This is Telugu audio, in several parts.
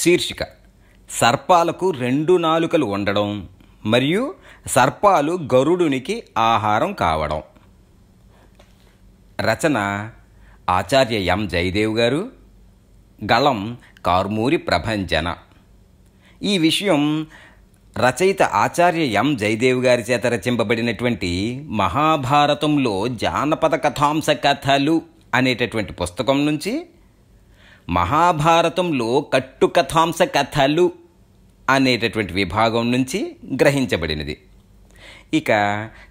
శీర్షిక సర్పాలకు రెండు నాలుకలు ఉండడం మరియు సర్పాలు గరుడునికి ఆహారం కావడం రచన ఆచార్య ఎం జయదేవ్ గారు గళం కార్మూరి ప్రభంజన ఈ విషయం రచయిత ఆచార్య ఎం జయదేవ్ గారి చేత రచింపబడినటువంటి మహాభారతంలో జానపద కథాంశ కథలు అనేటటువంటి పుస్తకం నుంచి మహాభారతంలో కట్టుకథాంశ కథలు అనేటటువంటి విభాగం నుంచి గ్రహించబడినది ఇక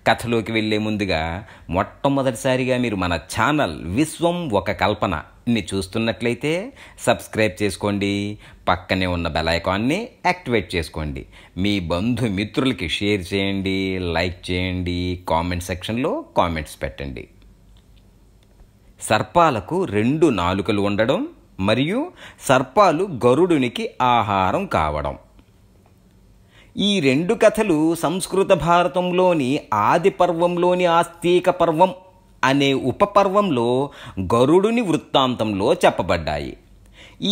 కథలోకి వెళ్ళే ముందుగా మొట్టమొదటిసారిగా మీరు మన ఛానల్ విశ్వం ఒక కల్పన ని చూస్తున్నట్లయితే సబ్స్క్రైబ్ చేసుకోండి పక్కనే ఉన్న బెలైకాన్ని యాక్టివేట్ చేసుకోండి మీ బంధుమిత్రులకి షేర్ చేయండి లైక్ చేయండి కామెంట్ సెక్షన్లో కామెంట్స్ పెట్టండి సర్పాలకు రెండు నాలుకలు ఉండడం మరియు సర్పాలు గరుడునికి ఆహారం కావడం ఈ రెండు కథలు సంస్కృత భారతంలోని ఆది పర్వంలోని ఆస్తిక పర్వం అనే ఉపపర్వంలో గరుడుని వృత్తాంతంలో చెప్పబడ్డాయి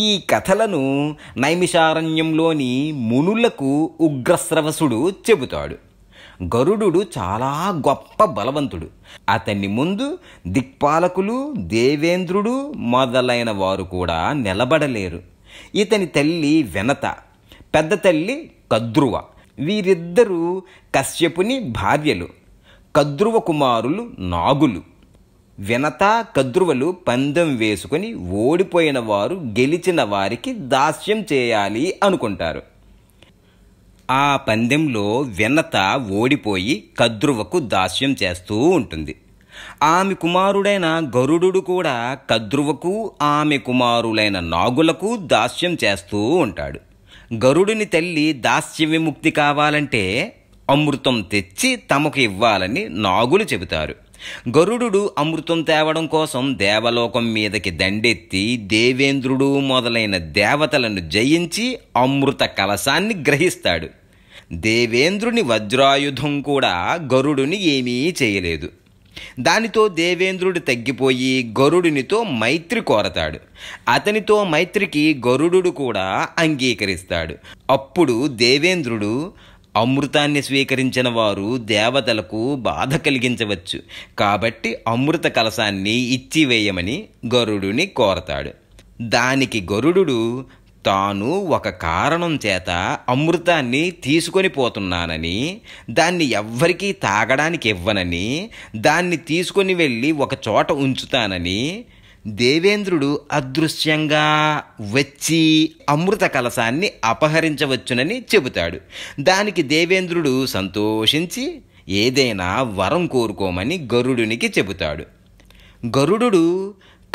ఈ కథలను నైమిషారణ్యంలోని మునులకు ఉగ్రస్రవసుడు చెబుతాడు గరుడు చాలా గొప్ప బలవంతుడు అతన్ని ముందు దిక్పాలకులు దేవేంద్రుడు మొదలైన వారు కూడా నిలబడలేరు ఇతని తల్లి వెనత పెద్ద తల్లి కద్రువ వీరిద్దరూ కశ్యపుని భార్యలు కద్రువ కుమారులు నాగులు వినత కద్రువలు పందెం వేసుకొని ఓడిపోయిన వారు గెలిచిన వారికి దాస్యం చేయాలి అనుకుంటారు ఆ పందెంలో వినత ఓడిపోయి కద్రువకు దాస్యం చేస్తూ ఉంటుంది ఆమె కుమారుడైన గరుడు కూడా కద్రువకు ఆమె కుమారులైన నాగులకు దాస్యం చేస్తూ ఉంటాడు గరుడిని తల్లి దాస్య విముక్తి కావాలంటే అమృతం తెచ్చి తమకు ఇవ్వాలని నాగులు చెబుతారు గరుడు అమృతం తేవడం కోసం దేవలోకం మీదకి దండెత్తి దేవేంద్రుడు మొదలైన దేవతలను జయించి అమృత కలశాన్ని గ్రహిస్తాడు దేవేంద్రుని వజ్రాయుధం కూడా గరుడుని ఏమీ చేయలేదు దానితో దేవేంద్రుడు తగ్గిపోయి గరుడునితో మైత్రి కోరతాడు అతనితో మైత్రికి గరుడు కూడా అంగీకరిస్తాడు అప్పుడు దేవేంద్రుడు అమృతాన్ని స్వీకరించిన వారు దేవతలకు బాధ కలిగించవచ్చు కాబట్టి అమృత కలశాన్ని ఇచ్చివేయమని గరుడుని కోరతాడు దానికి గరుడు తాను ఒక కారణం చేత అమృతాన్ని తీసుకొని పోతున్నానని దాన్ని ఎవ్వరికీ తాగడానికి ఇవ్వనని దాన్ని తీసుకొని వెళ్ళి ఒక చోట ఉంచుతానని దేవేంద్రుడు అదృశ్యంగా వచ్చి అమృత కలశాన్ని అపహరించవచ్చునని చెబుతాడు దానికి దేవేంద్రుడు సంతోషించి ఏదైనా వరం కోరుకోమని గరుడునికి చెబుతాడు గరుడు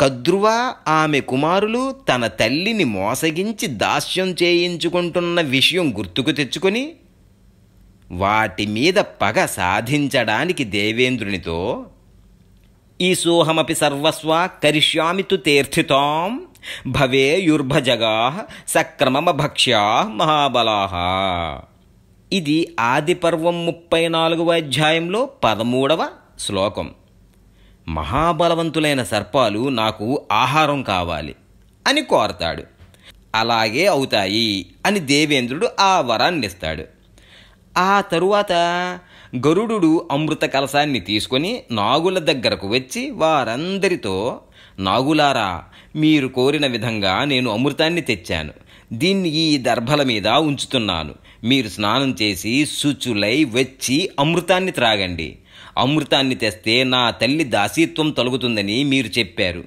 కద్రువ ఆమె కుమారులు తన తల్లిని మోసగించి దాస్యం చేయించుకుంటున్న విషయం గుర్తుకు తెచ్చుకొని వాటి మీద పగ సాధించడానికి దేవేంద్రునితో ఈ సోహమపి సర్వస్వ కరిష్యామితు తీర్థితాం భవేయుర్భజగా భక్ష్యా మహాబలా ఇది ఆదిపర్వం ముప్పై నాలుగవ అధ్యాయంలో పదమూడవ శ్లోకం మహాబలవంతులైన సర్పాలు నాకు ఆహారం కావాలి అని కోరతాడు అలాగే అవుతాయి అని దేవేంద్రుడు ఆ వరాన్నిస్తాడు ఆ తరువాత గరుడు అమృత కలశాన్ని తీసుకొని నాగుల దగ్గరకు వచ్చి వారందరితో నాగులారా మీరు కోరిన విధంగా నేను అమృతాన్ని తెచ్చాను దీన్ని ఈ దర్భల మీద ఉంచుతున్నాను మీరు స్నానం చేసి శుచులై వచ్చి అమృతాన్ని త్రాగండి అమృతాన్ని తెస్తే నా తల్లి దాసీత్వం తొలగుతుందని మీరు చెప్పారు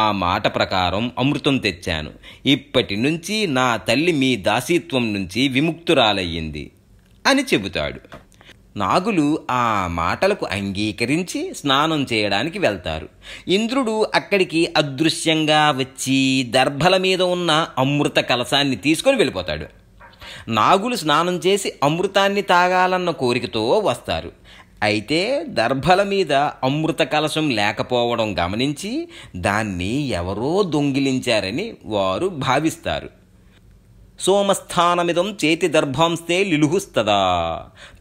ఆ మాట ప్రకారం అమృతం తెచ్చాను ఇప్పటి నుంచి నా తల్లి మీ దాసీత్వం నుంచి విముక్తురాలయ్యింది అని చెబుతాడు నాగులు ఆ మాటలకు అంగీకరించి స్నానం చేయడానికి వెళ్తారు ఇంద్రుడు అక్కడికి అదృశ్యంగా వచ్చి దర్భల మీద ఉన్న అమృత కలసాన్ని తీసుకొని వెళ్ళిపోతాడు నాగులు స్నానం చేసి అమృతాన్ని తాగాలన్న కోరికతో వస్తారు అయితే దర్భల మీద అమృత కలశం లేకపోవడం గమనించి దాన్ని ఎవరో దొంగిలించారని వారు భావిస్తారు సోమస్థానమిదం చేతి దర్భాంస్తే లిలుహుస్తదా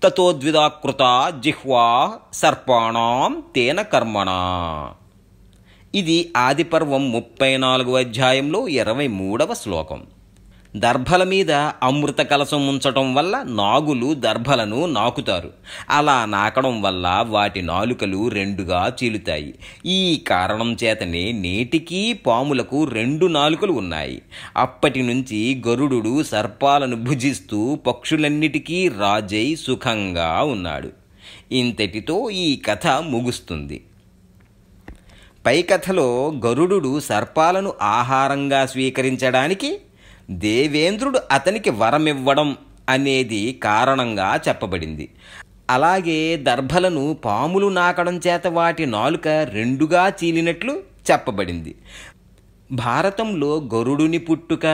తతోద్విదాకృత జిహ్వా సర్పాణం తేన కర్మణ ఇది ఆదిపర్వం ముప్పై నాలుగు అధ్యాయంలో ఇరవై మూడవ శ్లోకం దర్భల మీద అమృత కలసం ఉంచటం వల్ల నాగులు దర్భలను నాకుతారు అలా నాకడం వల్ల వాటి నాలుకలు రెండుగా చీలుతాయి ఈ కారణం చేతనే నేటికీ పాములకు రెండు నాలుకలు ఉన్నాయి అప్పటి నుంచి గరుడు సర్పాలను భుజిస్తూ పక్షులన్నిటికీ రాజై సుఖంగా ఉన్నాడు ఇంతటితో ఈ కథ ముగుస్తుంది పై కథలో గరుడు సర్పాలను ఆహారంగా స్వీకరించడానికి దేవేంద్రుడు అతనికి వరమివ్వడం అనేది కారణంగా చెప్పబడింది అలాగే దర్భలను పాములు నాకడం చేత వాటి నాలుక రెండుగా చీలినట్లు చెప్పబడింది భారతంలో గరుడుని పుట్టుక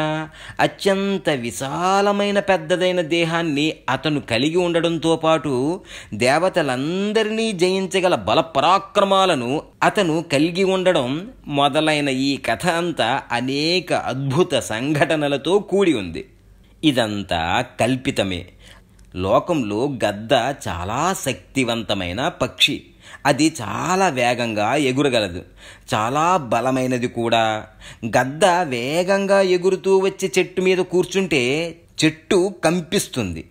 అత్యంత విశాలమైన పెద్దదైన దేహాన్ని అతను కలిగి ఉండడంతో పాటు దేవతలందరినీ జయించగల బల పరాక్రమాలను అతను కలిగి ఉండడం మొదలైన ఈ కథ అంతా అనేక అద్భుత సంఘటనలతో కూడి ఉంది ఇదంతా కల్పితమే లోకంలో గద్ద చాలా శక్తివంతమైన పక్షి అది చాలా వేగంగా ఎగురగలదు చాలా బలమైనది కూడా గద్ద వేగంగా ఎగురుతూ వచ్చే చెట్టు మీద కూర్చుంటే చెట్టు కంపిస్తుంది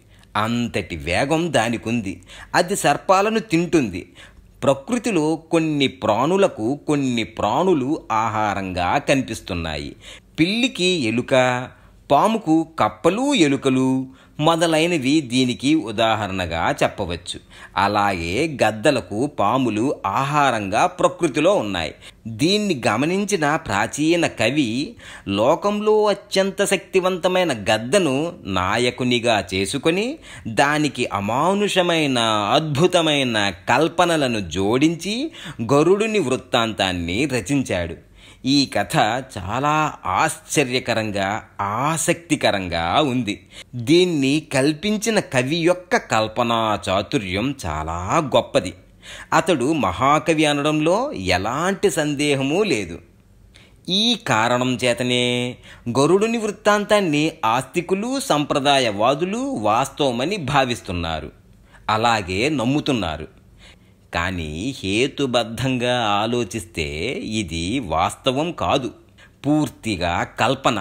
అంతటి వేగం దానికుంది అది సర్పాలను తింటుంది ప్రకృతిలో కొన్ని ప్రాణులకు కొన్ని ప్రాణులు ఆహారంగా కనిపిస్తున్నాయి పిల్లికి ఎలుక పాముకు కప్పలు ఎలుకలు మొదలైనవి దీనికి ఉదాహరణగా చెప్పవచ్చు అలాగే గద్దలకు పాములు ఆహారంగా ప్రకృతిలో ఉన్నాయి దీన్ని గమనించిన ప్రాచీన కవి లోకంలో అత్యంత శక్తివంతమైన గద్దను నాయకునిగా చేసుకొని దానికి అమానుషమైన అద్భుతమైన కల్పనలను జోడించి గరుడుని వృత్తాంతాన్ని రచించాడు ఈ కథ చాలా ఆశ్చర్యకరంగా ఆసక్తికరంగా ఉంది దీన్ని కల్పించిన కవి యొక్క కల్పనా చాతుర్యం చాలా గొప్పది అతడు మహాకవి అనడంలో ఎలాంటి సందేహమూ లేదు ఈ కారణం చేతనే గరుడుని వృత్తాంతాన్ని ఆస్తికులు సంప్రదాయవాదులు వాస్తవమని భావిస్తున్నారు అలాగే నమ్ముతున్నారు కానీ హేతుబద్ధంగా ఆలోచిస్తే ఇది వాస్తవం కాదు పూర్తిగా కల్పన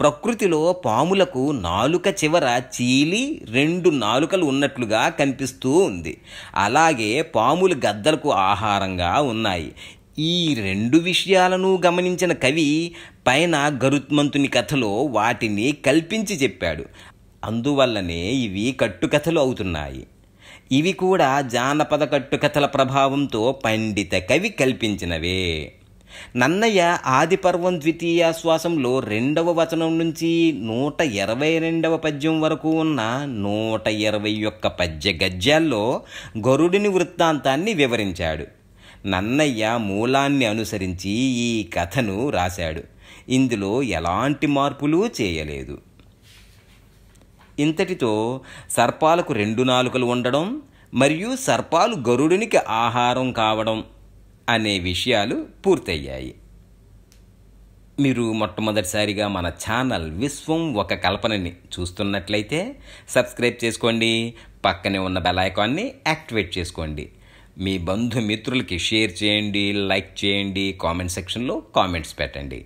ప్రకృతిలో పాములకు నాలుక చివర చీలి రెండు నాలుకలు ఉన్నట్లుగా కనిపిస్తూ ఉంది అలాగే పాములు గద్దలకు ఆహారంగా ఉన్నాయి ఈ రెండు విషయాలను గమనించిన కవి పైన గరుత్మంతుని కథలో వాటిని కల్పించి చెప్పాడు అందువల్లనే ఇవి కట్టుకథలు అవుతున్నాయి ఇవి కూడా జానపద కట్టుకథల ప్రభావంతో పండిత కవి కల్పించినవే నన్నయ్య ఆదిపర్వం ద్వితీయ శ్వాసంలో రెండవ వచనం నుంచి నూట ఇరవై రెండవ పద్యం వరకు ఉన్న నూట ఇరవై ఒక్క పద్య గద్యాల్లో గరుడిని వృత్తాంతాన్ని వివరించాడు నన్నయ్య మూలాన్ని అనుసరించి ఈ కథను రాశాడు ఇందులో ఎలాంటి మార్పులు చేయలేదు ఇంతటితో సర్పాలకు రెండు నాలుకలు ఉండడం మరియు సర్పాలు గరుడునికి ఆహారం కావడం అనే విషయాలు పూర్తయ్యాయి మీరు మొట్టమొదటిసారిగా మన ఛానల్ విశ్వం ఒక కల్పనని చూస్తున్నట్లయితే సబ్స్క్రైబ్ చేసుకోండి పక్కనే ఉన్న బెల్ యాక్టివేట్ చేసుకోండి మీ బంధుమిత్రులకి షేర్ చేయండి లైక్ చేయండి కామెంట్ సెక్షన్లో కామెంట్స్ పెట్టండి